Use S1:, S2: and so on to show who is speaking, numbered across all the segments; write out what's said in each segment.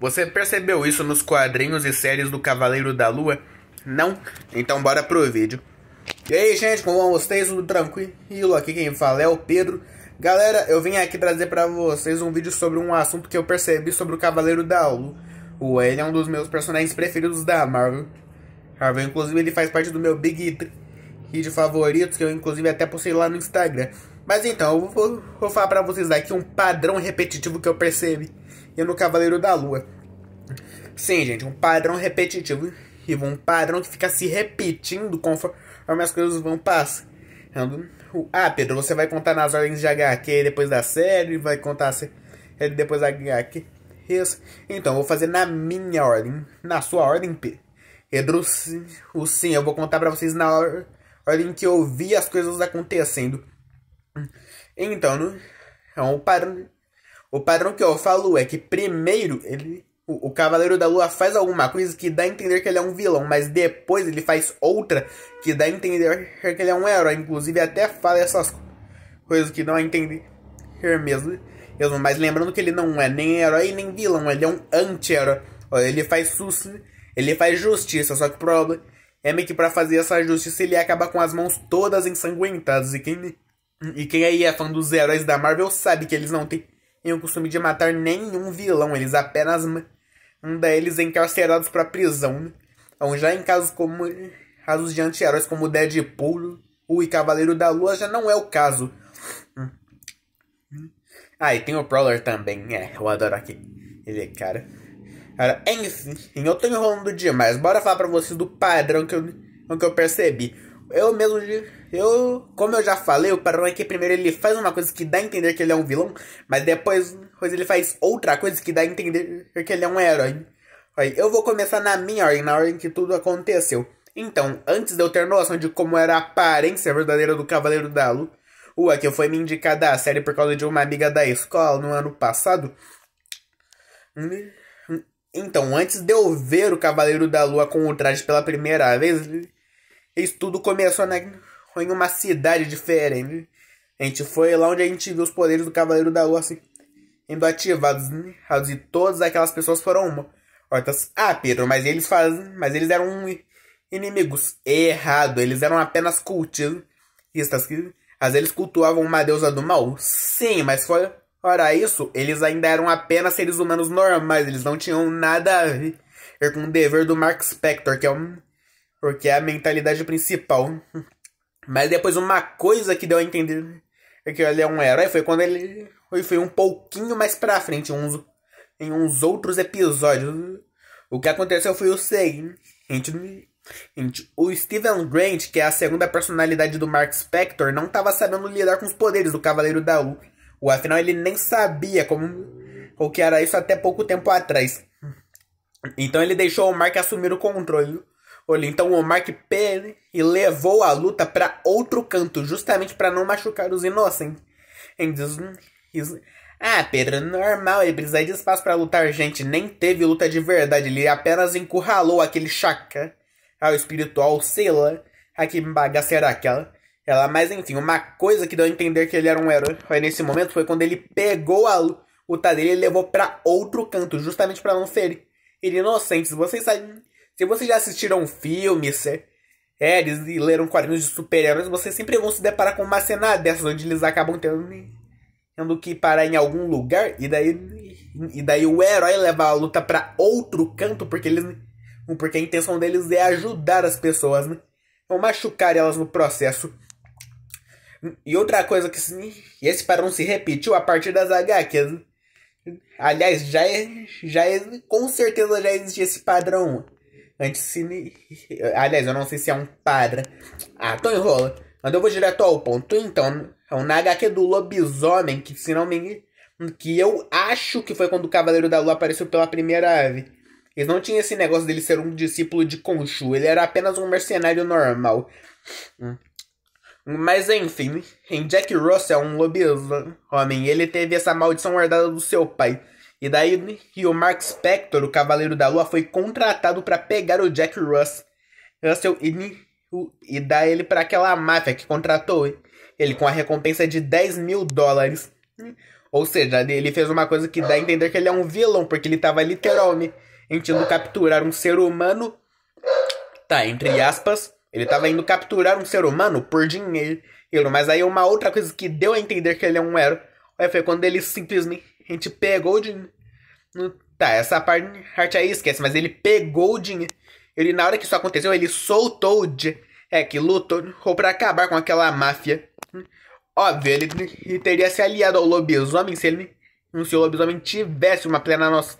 S1: Você percebeu isso nos quadrinhos e séries do Cavaleiro da Lua? Não? Então bora pro vídeo. E aí, gente, como vão vocês? Tudo tranquilo? Aqui quem fala é o Pedro. Galera, eu vim aqui trazer para vocês um vídeo sobre um assunto que eu percebi sobre o Cavaleiro da Lua. Ele é um dos meus personagens preferidos da Marvel. Marvel, inclusive, ele faz parte do meu Big e de favoritos, que eu inclusive até postei lá no Instagram. Mas então, eu vou, vou falar para vocês aqui um padrão repetitivo que eu percebi e no Cavaleiro da Lua. Sim, gente, um padrão repetitivo e um padrão que fica se repetindo conforme as coisas vão passando. Ah, Pedro, você vai contar nas ordens de HQ depois da série, vai contar a série depois da HQ. Isso. Então, vou fazer na minha ordem. Na sua ordem, Pedro. O sim, eu vou contar para vocês na ordem que eu vi as coisas acontecendo. Então, né, é um padrão o padrão que eu falo é que primeiro ele o, o Cavaleiro da Lua faz alguma coisa que dá a entender que ele é um vilão, mas depois ele faz outra que dá a entender que ele é um herói. Inclusive até fala essas coisas que não a entender mesmo. Mas lembrando que ele não é nem herói nem vilão, ele é um anti-herói. Ele faz sus, ele faz justiça, só que o problema é que para fazer essa justiça ele acaba com as mãos todas ensanguentadas. E quem, e quem aí é fã dos heróis da Marvel sabe que eles não têm em o costume de matar nenhum vilão, eles apenas mandam eles é encarcerados para prisão. Né? Então, já em casos como casos de anti-heróis como Deadpool e Cavaleiro da Lua já não é o caso. Hum. Ah, e tem o Prowler também, é, eu adoro aqui. Ele é cara. Cara, enfim, eu tô enrolando demais. Bora falar pra vocês do padrão que eu, que eu percebi eu mesmo. Eu. Como eu já falei, o Perón aqui primeiro ele faz uma coisa que dá a entender que ele é um vilão, mas depois, depois ele faz outra coisa que dá a entender que ele é um herói. Eu vou começar na minha ordem, na ordem que tudo aconteceu. Então, antes de eu ter noção de como era a aparência verdadeira do Cavaleiro da Lua, aqui que foi me indicada a série por causa de uma amiga da escola no ano passado. Então, antes de eu ver o Cavaleiro da Lua com o traje pela primeira vez, isso tudo começou né, em uma cidade diferente. A gente foi lá onde a gente viu os poderes do Cavaleiro da Lua assim, indo ativados. Né? E todas aquelas pessoas foram mortas. Ah, Pedro, mas eles fazem. Mas eles eram inimigos. Errado. Eles eram apenas cultistas. Assim, mas eles cultuavam uma deusa do mal. Sim, mas foi. Ora, isso, eles ainda eram apenas seres humanos normais, eles não tinham nada a ver com o dever do Mark Spector, que é um porque é a mentalidade principal. Mas depois uma coisa que deu a entender é que ele é um herói foi quando ele foi um pouquinho mais pra frente, uns, em uns outros episódios. O que aconteceu foi o seguinte. O Steven Grant, que é a segunda personalidade do Mark Spector, não estava sabendo lidar com os poderes do Cavaleiro da U. Ou, afinal, ele nem sabia como o que era isso até pouco tempo atrás. Então ele deixou o Mark assumir o controle Olha, então o Mark e levou a luta para outro canto, justamente para não machucar os inocentes. Ah, Pedro, normal, ele precisa de espaço para lutar, gente. Nem teve luta de verdade, ele apenas encurralou aquele Chaka, ah, o espiritual, sei lá, a ah, que aquela. Ela, mas enfim, uma coisa que deu a entender que ele era um herói nesse momento foi quando ele pegou a luta dele e levou para outro canto, justamente para não ferir inocentes. Vocês sabem se vocês já assistiram filmes, séries e leram quadrinhos de super-heróis, vocês sempre vão se deparar com uma cena dessas, onde eles acabam tendo, né, tendo que parar em algum lugar, e daí, e daí o herói leva a luta para outro canto, porque eles porque a intenção deles é ajudar as pessoas, né? Não machucar elas no processo. E outra coisa que esse padrão se repetiu a partir das HQs. Né? Aliás, já, é, já é, com certeza já existe esse padrão anticine. Aliás, eu não sei se é um padre. Ah, tô então enrola. Mas eu vou direto ao ponto. Então, é na HQ do lobisomem, que se não me engano. Que eu acho que foi quando o Cavaleiro da Lua apareceu pela primeira vez. Eles não tinham esse negócio dele ser um discípulo de Khonshu. Ele era apenas um mercenário normal. Mas enfim, em Jack Russell é um lobisomem. Ele teve essa maldição herdada do seu pai. E daí que o Mark Spector, o Cavaleiro da Lua, foi contratado para pegar o Jack Russ, Russell e, e dar ele para aquela máfia que contratou ele com a recompensa de 10 mil dólares. Ou seja, ele fez uma coisa que dá a entender que ele é um vilão, porque ele estava literalmente indo capturar um ser humano. Tá, entre aspas, ele estava indo capturar um ser humano por dinheiro. Mas aí uma outra coisa que deu a entender que ele é um herói foi quando ele simplesmente a gente pegou o dinheiro. Tá, essa parte aí esquece, mas ele pegou o dinheiro. Ele, na hora que isso aconteceu, ele soltou o dinheiro. É, que lutou pra acabar com aquela máfia. Óbvio, ele teria se aliado ao lobisomem se ele. Se o lobisomem tivesse uma plena nossa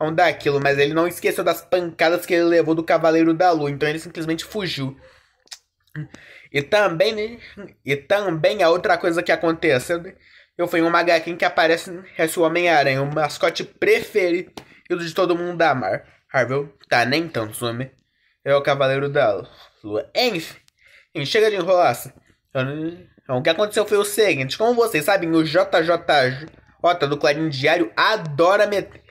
S1: um daquilo, mas ele não esqueceu das pancadas que ele levou do Cavaleiro da Lua, então ele simplesmente fugiu. E também, e também a outra coisa que aconteceu eu fui em uma HQ que aparece esse Homem-Aranha, o mascote preferido de todo mundo da Mar. Harvey tá nem tanto, homem. Né? É o Cavaleiro da Lua. Enfim, chega de enrolação. Então, o que aconteceu foi o seguinte: como vocês sabem, o JJ do Clarim Diário adora meter.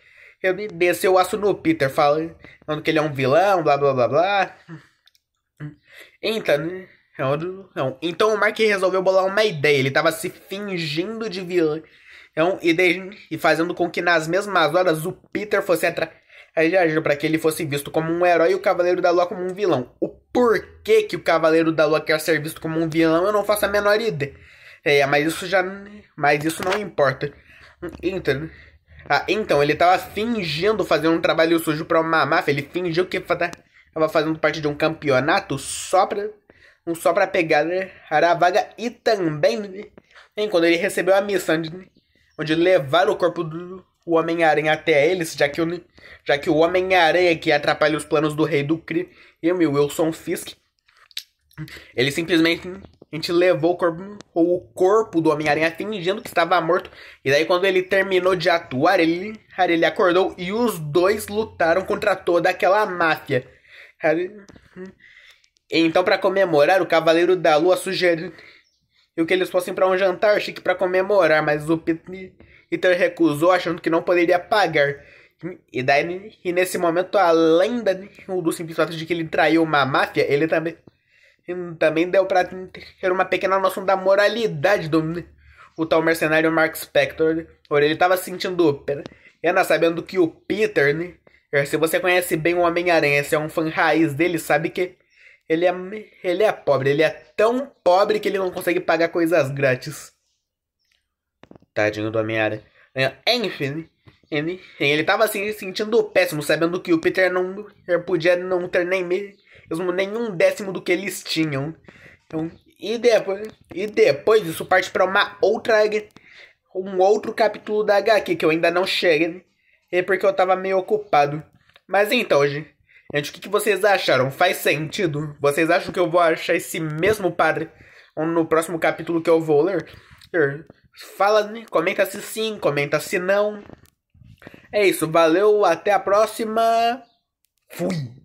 S1: Ele desceu o aço no Peter, falando que ele é um vilão, blá blá blá blá. Então, é é então o Mark resolveu bolar uma ideia. Ele estava se fingindo de vilão é e, de, e fazendo com que nas mesmas horas o Peter fosse atrás para que ele fosse visto como um herói e o Cavaleiro da Lua como um vilão. O porquê que o Cavaleiro da Lua quer ser visto como um vilão eu não faço a menor ideia. É, mas isso já. Mas isso não importa. Então, ah, então ele estava fingindo fazer um trabalho sujo para uma máfia. Ele fingiu que estava fazendo parte de um campeonato só para um só para pegar né? a vaga e também né? quando ele recebeu a missão né? de, levar o corpo do Homem-Aranha até eles, já que o, já que o Homem-Aranha que atrapalha os planos do rei do crime e o Wilson Fisk, ele simplesmente a gente levou o corpo, o corpo do Homem-Aranha fingindo que estava morto. E daí, quando ele terminou de atuar, ele, ele acordou e os dois lutaram contra toda aquela máfia. Então, para comemorar, o Cavaleiro da Lua sugeriu que eles fossem para um jantar chique para comemorar, mas o Peter recusou, achando que não poderia pagar. E daí, e nesse momento, além da, do simples fato de que ele traiu uma máfia, ele também, também deu para ter uma pequena noção da moralidade do o tal mercenário Mark Spector. Ele estava sentindo pena, sabendo que o Peter, né, se você conhece bem o Homem-Aranha, se é um fã raiz dele, sabe que ele é, ele é pobre, ele é tão pobre que ele não consegue pagar coisas grátis. Tadinho do Homem-Aranha. É, enfim, ele, ele tava se sentindo péssimo, sabendo que o Peter não podia não ter nem mesmo nenhum décimo do que eles tinham. Então, e, depois, e depois isso parte para uma outra um outro capítulo da HQ que eu ainda não cheguei, é porque eu tava meio ocupado. Mas então, gente, Gente, o que, que vocês acharam? Faz sentido? Vocês acham que eu vou achar esse mesmo padre no próximo capítulo que eu é vou ler? Fala, comenta se sim, comenta se não. É isso, valeu, até a próxima. Fui!